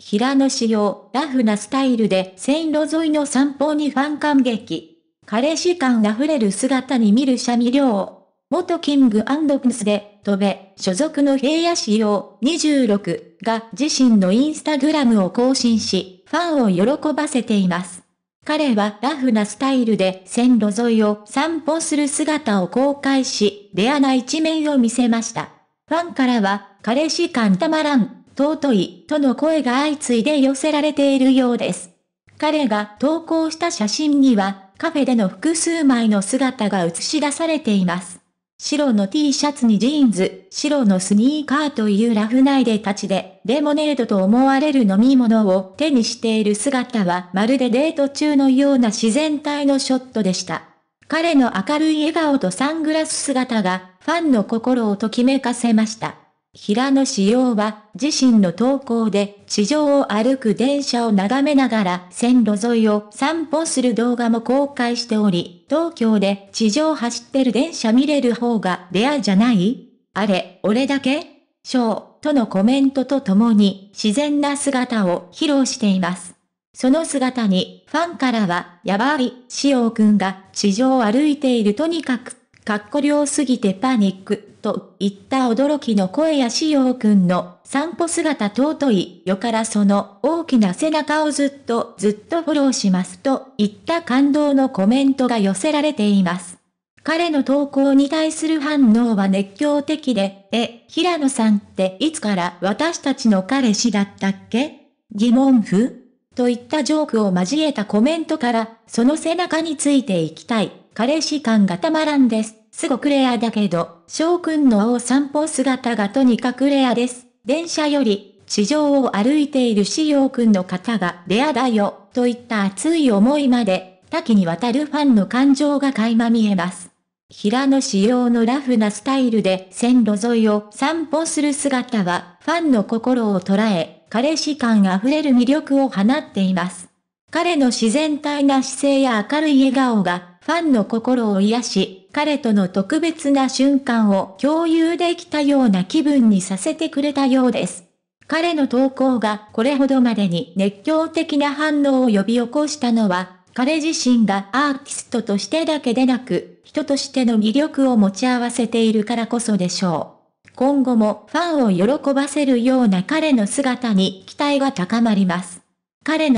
平野仕様、ラフなスタイルで線路沿いの散歩にファン感激。彼氏感溢れる姿に見るシャミ量。元キングクスで、飛べ、所属の平野仕様26が自身のインスタグラムを更新し、ファンを喜ばせています。彼はラフなスタイルで線路沿いを散歩する姿を公開し、レアな一面を見せました。ファンからは、彼氏感たまらん尊い、との声が相次いで寄せられているようです。彼が投稿した写真には、カフェでの複数枚の姿が映し出されています。白の T シャツにジーンズ、白のスニーカーというラフ内で立ちで、レモネードと思われる飲み物を手にしている姿はまるでデート中のような自然体のショットでした。彼の明るい笑顔とサングラス姿がファンの心をときめかせました。平野紫耀は自身の投稿で地上を歩く電車を眺めながら線路沿いを散歩する動画も公開しており、東京で地上走ってる電車見れる方がレアじゃないあれ、俺だけショー、とのコメントとともに自然な姿を披露しています。その姿にファンからは、やばい、しおくんが地上を歩いているとにかく、かっこ良すぎてパニック。といった驚きの声やしようくんの散歩姿尊いよからその大きな背中をずっとずっとフォローしますといった感動のコメントが寄せられています。彼の投稿に対する反応は熱狂的で、え、平野さんっていつから私たちの彼氏だったっけ疑問符といったジョークを交えたコメントから、その背中についていきたい、彼氏感がたまらんです。すごくレアだけど、翔くんのお散歩姿がとにかくレアです。電車より、地上を歩いているしよくんの方がレアだよ、といった熱い思いまで、多岐にわたるファンの感情が垣間見えます。平野仕様のラフなスタイルで線路沿いを散歩する姿は、ファンの心を捉え、彼氏感あふれる魅力を放っています。彼の自然体な姿勢や明るい笑顔がファンの心を癒し、彼との特別な瞬間を共有できたような気分にさせてくれたようです。彼の投稿がこれほどまでに熱狂的な反応を呼び起こしたのは、彼自身がアーティストとしてだけでなく、人としての魅力を持ち合わせているからこそでしょう。今後もファンを喜ばせるような彼の姿に期待が高まります。彼の